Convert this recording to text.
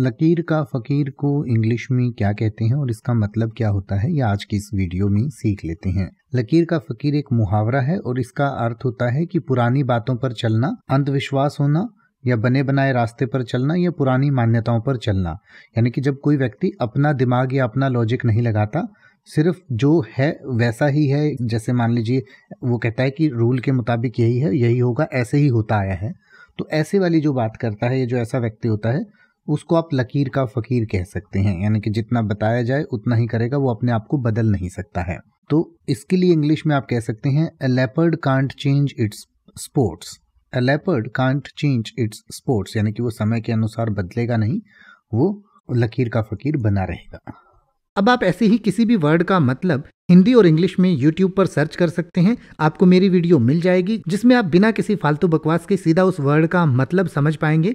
लकीर का फ़कीर को इंग्लिश में क्या कहते हैं और इसका मतलब क्या होता है ये आज की इस वीडियो में सीख लेते हैं लकीर का फ़कीर एक मुहावरा है और इसका अर्थ होता है कि पुरानी बातों पर चलना अंधविश्वास होना या बने बनाए रास्ते पर चलना या पुरानी मान्यताओं पर चलना यानी कि जब कोई व्यक्ति अपना दिमाग या अपना लॉजिक नहीं लगाता सिर्फ जो है वैसा ही है जैसे मान लीजिए वो कहता है कि रूल के मुताबिक यही है यही होगा ऐसे ही होता आया है तो ऐसे वाली जो बात करता है ये जो ऐसा व्यक्ति होता है उसको आप लकीर का फ़कीर कह सकते हैं यानी कि जितना बताया जाए उतना ही करेगा वो अपने आप को बदल नहीं सकता है तो इसके लिए इंग्लिश में आप कह सकते हैं a leopard can't change its sports a leopard can't change its sports यानी कि वो समय के अनुसार बदलेगा नहीं वो लकीर का फ़कीर बना रहेगा अब आप ऐसे ही किसी भी वर्ड का मतलब हिंदी और इंग्लिश में यूट्यूब पर सर्च कर सकते हैं आपको मेरी वीडियो मिल जाएगी जिसमें आप बिना किसी फालतू बकवास के सीधा उस वर्ड का मतलब समझ पाएंगे